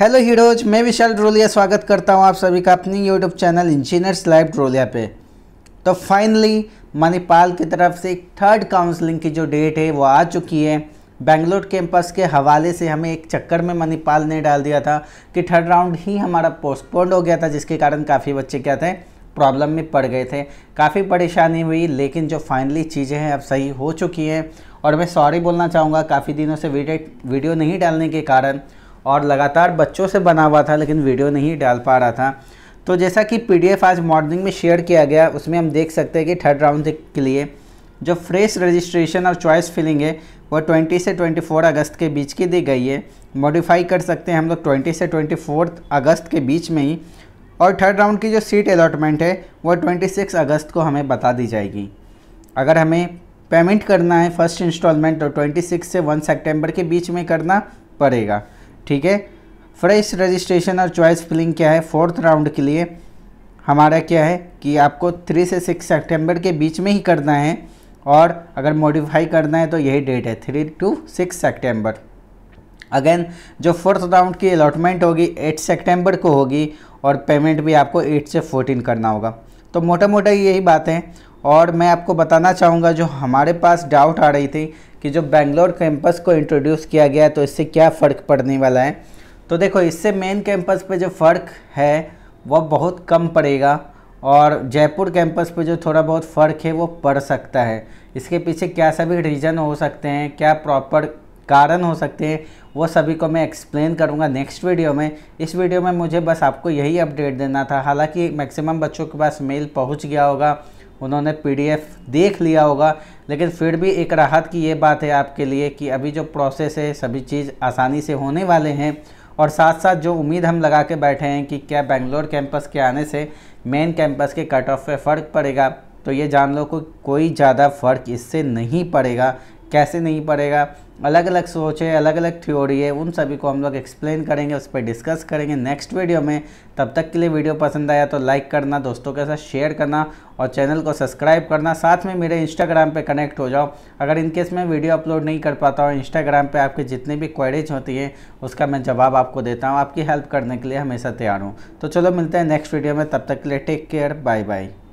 hello heroes मैं विशाल ड्रोलिया स्वागत करता हूं आप सभी का अपनी यूट्यूब चैनल इंजीनियर्स लाइव ड्रोलिया पे तो फाइनली मणिपाल की तरफ से थर्ड काउंसलिंग की जो डेट है वो आ चुकी है बेंगलोर कैंपस के हवाले से हमें एक चक्कर में मणिपाल ने डाल दिया था कि थर्ड राउंड ही हमारा पोस्टपोन्ड हो गया था जिसके कारण काफ़ी बच्चे क्या थे प्रॉब्लम में पड़ गए थे काफ़ी परेशानी हुई लेकिन जो फाइनली चीज़ें हैं अब सही हो चुकी हैं और मैं सॉरी बोलना चाहूँगा काफ़ी दिनों से वीडियो वीडियो नहीं डालने के कारण और लगातार बच्चों से बना हुआ था लेकिन वीडियो नहीं डाल पा रहा था तो जैसा कि पीडीएफ आज मॉर्निंग में शेयर किया गया उसमें हम देख सकते हैं कि थर्ड राउंड के लिए जो फ्रेश रजिस्ट्रेशन और चॉइस फिलिंग है वो 20 से 24 अगस्त के बीच की दी गई है मॉडिफाई कर सकते हैं हम लोग 20 से 24 अगस्त के बीच में ही और थर्ड राउंड की जो सीट अलाटमेंट है वह 26 अगस्त को हमें बता दी जाएगी अगर हमें पेमेंट करना है फर्स्ट इंस्टॉलमेंट तो 26 से 1 सितंबर के बीच में करना पड़ेगा ठीक है फ्रेश रजिस्ट्रेशन और चॉइस फिलिंग क्या है फोर्थ राउंड के लिए हमारा क्या है कि आपको थ्री से सिक्स सेप्टेम्बर के बीच में ही करना है और अगर मॉडिफाई करना है तो यही डेट है three to six September again जो फोर्थ राउंड की अलॉटमेंट होगी एट सेप्टेम्बर को होगी और पेमेंट भी आपको एट से फोर्टीन करना होगा तो मोटा मोटा यही बात है और मैं आपको बताना चाहूँगा जो हमारे पास डाउट आ रही थी कि जो बेंगलोर कैंपस को इंट्रोड्यूस किया गया तो इससे क्या फ़र्क पड़ने वाला है तो देखो इससे मेन कैंपस पे जो फ़र्क है वह बहुत कम पड़ेगा और जयपुर कैंपस पे जो थोड़ा बहुत फ़र्क है वो पड़ सकता है इसके पीछे क्या सभी रीज़न हो सकते हैं क्या प्रॉपर कारण हो सकते हैं वो सभी को मैं एक्सप्लेन करूँगा नेक्स्ट वीडियो में इस वीडियो में मुझे बस आपको यही अपडेट देना था हालांकि मैक्सिमम बच्चों के पास मेल पहुँच गया होगा उन्होंने पीडीएफ देख लिया होगा लेकिन फिर भी एक राहत की ये बात है आपके लिए कि अभी जो प्रोसेस है सभी चीज़ आसानी से होने वाले हैं और साथ साथ जो उम्मीद हम लगा के बैठे हैं कि क्या बेंगलोर कैंपस के आने से मेन कैंपस के कट ऑफ पर फ़र्क पड़ेगा तो ये जान लो को कोई ज़्यादा फ़र्क इससे नहीं पड़ेगा कैसे नहीं पड़ेगा अलग अलग सोच है अलग अलग थ्योरी है उन सभी को हम लोग एक्सप्लेन करेंगे उस पर डिस्कस करेंगे नेक्स्ट वीडियो में तब तक के लिए वीडियो पसंद आया तो लाइक करना दोस्तों के साथ शेयर करना और चैनल को सब्सक्राइब करना साथ में मेरे इंस्टाग्राम पे कनेक्ट हो जाओ अगर इनकेस मैं वीडियो अपलोड नहीं कर पाता हूँ इंस्टाग्राम पर आपके जितने भी क्वेरीज होती हैं उसका मैं जवाब आपको देता हूँ आपकी हेल्प करने के लिए हमेशा तैयार हूँ तो चलो मिलते हैं नेक्स्ट वीडियो में तब तक के लिए टेक केयर बाय बाय